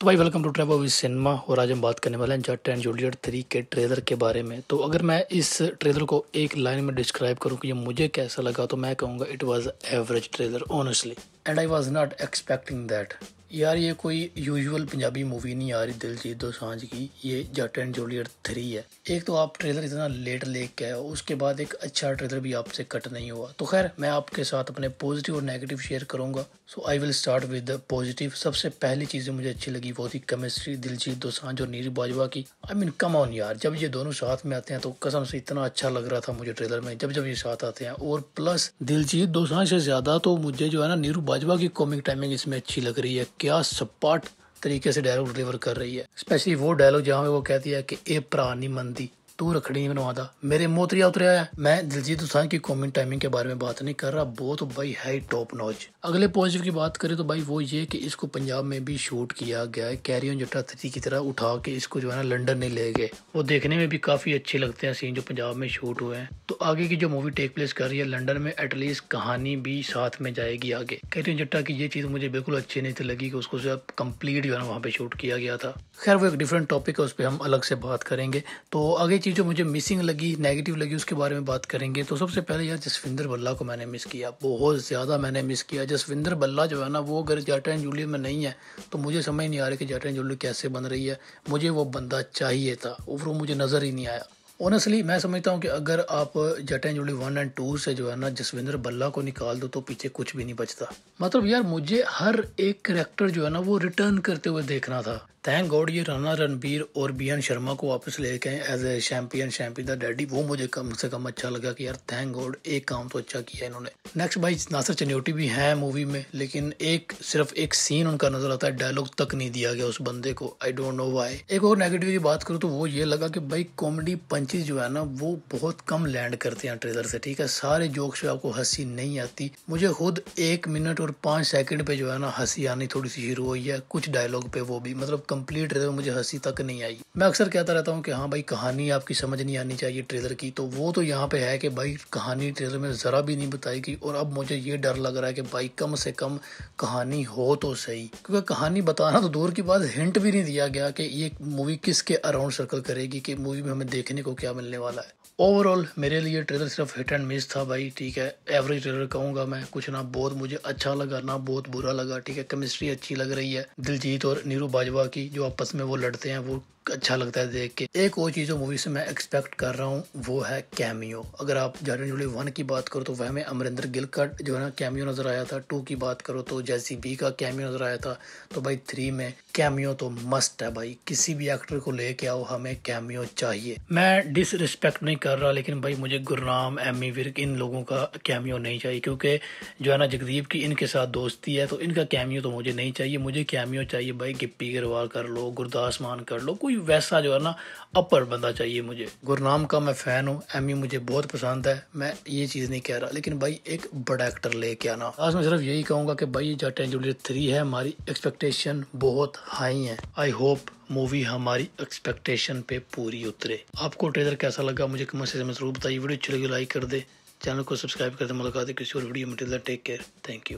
तो भाई welcome to travel with cinema और आज हम बात करने वाले हैं जट एंड जूलियट थ्री के ट्रेलर के बारे में तो अगर मैं इस ट्रेलर को एक लाइन में डिस्क्राइब करूं कि ये मुझे कैसा लगा तो मैं कहूँगा it was average trailer honestly and I was not expecting that यार ये कोई यूजुअल पंजाबी मूवी नहीं आ रही दिलजीत दोसांझ की ये जट एंड जूलियट थ्री है एक तो आप ट्रेलर इतना लेट लेके गए उसके बाद एक अच्छा ट्रेलर भी आपसे कट नहीं हुआ तो खैर मैं आपके साथ अपने पॉजिटिव और नेगेटिव शेयर करूंगा so I will start with positive सबसे पहली चीज़ें मुझे अच्छी लगी वो थी केमिस्ट्री दिलजीत दोसांझ और नीरू बाजवा की आई मीन कम ऑन यार जब ये दोनों साथ में आते हैं तो कसम से इतना अच्छा लग रहा था मुझे ट्रेलर में जब जब ये साथ आते हैं और प्लस दिलजीत दोसांझ से ज़्यादा तो मुझे जो है ना नीरू बाजवा की कॉमिक टाइमिंग इसमें अच्छी लग रही है क्या सपाट तरीके से डायलॉग डिलीवर कर रही है स्पेशली वो डायलॉग जहाँ पे वो कहती है कि ए प्रा नहीं मनती तू रखड़ी नहीं बनवा मेरे मोतरिया उतरिया उतरिया है मैं दिलजीत दोसांझ की कॉमेंट टाइमिंग के बारे में बात नहीं कर रहा वो तो भाई है टॉप नॉच अगले पॉजिटिव की बात करें तो भाई वो ये कि इसको पंजाब में भी शूट किया गया है कैरियन जटा थ्री की तरह उठा के इसको जो है ना लंडन नहीं ले गए वो देखने में भी काफी अच्छे लगते हैं सीन जो पंजाब में शूट हुए हैं तो आगे की जो मूवी टेक प्लेस कर रही है लंडन में एटलीस्ट कहानी भी साथ में जाएगी आगे कैरियन जट्टा की ये चीज मुझे बिल्कुल अच्छी नहीं थी लगी कि उसको जो है कंप्लीट जो है ना वहाँ पे शूट किया गया था खैर वो एक डिफरेंट टॉपिक है उस पर हम अलग से बात करेंगे तो आगे चीज चीज़ जो मुझे मिसिंग लगी नेगेटिव लगी उसके बारे में बात करेंगे तो सबसे पहले यार जसविंदर बल्ला को मैंने मिस किया बहुत ज़्यादा मैंने मिस किया जसविंदर बल्ला जो है ना वो अगर जाटा एंड जूलियट में नहीं है तो मुझे समझ नहीं आ रहा कि जाटा एंड जूलियट कैसे बन रही है मुझे वो बंदा चाहिए था और मुझे नज़र ही नहीं आया ऑनेस्टली मैं समझता हूँ कि अगर आप जटें जुड़ी वन एंड टू से जो है ना जसविंदर बल्ला को निकाल दो तो पीछे कुछ भी नहीं बचता मतलब यार मुझे हर एक करेक्टर जो है ना वो रिटर्न करते हुए देखना था थैंक गॉड ये राना रणबीर और एन शर्मा को वापस ले गए as a champion champion the daddy वो मुझे कम से कम अच्छा लगा कि यार थैंक गॉड एक काम तो अच्छा किया इन्होंने नेक्स्ट भाई नासर चन्योटी भी है मूवी में लेकिन एक सिर्फ एक सीन उनका नजर आता है डायलॉग तक नहीं दिया गया उस बंदे को आई डोंट नो वाई एक और नेगेटिव की बात करूँ तो वो ये लगा कि भाई कॉमेडी पंचेज जो है ना वो बहुत कम लैंड करते हैं ट्रेलर से ठीक है सारे जोक्स पे आपको हंसी नहीं आती मुझे खुद एक मिनट और पांच सेकेंड पे जो है ना हंसी आनी थोड़ी सी शुरू हुई है कुछ डायलॉग पे वो भी मतलब कंप्लीट ट्रेलर मुझे हंसी तक नहीं आई मैं अक्सर कहता रहता हूँ कि हाँ भाई कहानी आपकी समझ नहीं आनी चाहिए ट्रेलर की तो वो तो यहाँ पे है कि भाई कहानी ट्रेलर में ज़रा भी नहीं बताई गई और अब मुझे ये डर लग रहा है कि भाई कम से कम कहानी हो तो सही क्योंकि कहानी बताना तो दूर की बात हिंट भी नहीं दिया गया कि ये मूवी किसके अराउंड सर्कल करेगी कि मूवी में हमें देखने को क्या मिलने वाला है ओवरऑल मेरे लिए ट्रेलर सिर्फ हिट एंड मिस था भाई ठीक है एवरेज ट्रेलर कहूंगा मैं कुछ ना बहुत मुझे अच्छा लगा ना बहुत बुरा लगा ठीक है केमिस्ट्री अच्छी लग रही है दिलजीत और नीरू बाजवा की की जो आपस में वो लड़ते हैं वो अच्छा लगता है देख के एक और चीज़ जो मूवी से मैं एक्सपेक्ट कर रहा हूँ वो है कैमियो अगर आप जाटन जुली वन की बात करो तो वह में अमरिंदर गिल का जो है ना कैमियो नज़र आया था टू की बात करो तो जैसी बी का कैमियो नज़र आया था तो भाई थ्री में कैमियो तो मस्ट है भाई किसी भी एक्टर को लेके आओ हमें कैमियो चाहिए मैं डिसरिस्पेक्ट नहीं कर रहा लेकिन भाई मुझे गुरनाम एमी विर्क इन लोगों का कैमियो नहीं चाहिए क्योंकि जो है ना जगदीप की इनके साथ दोस्ती है तो इनका कैमियो तो मुझे नहीं चाहिए मुझे कैमियो चाहिए भाई गिप्पी गिरवाल कर लो गुरदास मान कर लो कोई वैसा जो है ना अपर बंदा चाहिए मुझे गुरनाम का मैं फ़ैन हूँ एमी मुझे बहुत पसंद है मैं ये चीज़ नहीं कह रहा लेकिन भाई एक बड़ा एक्टर लेके आना आज मैं सिर्फ यही कहूँगा कि भाई जट एंड थ्री है हमारी एक्सपेक्टेशन बहुत हाई हैं आई होप मूवी हमारी एक्सपेक्टेशन पे पूरी उतरे आपको ट्रेलर कैसा लगा मुझे कमेंट सेक्शन में जरूर बताइए वीडियो अच्छी लगी लाइक कर दे चैनल को सब्सक्राइब कर दे मुलाकात किसी और वीडियो में टेक केयर थैंक यू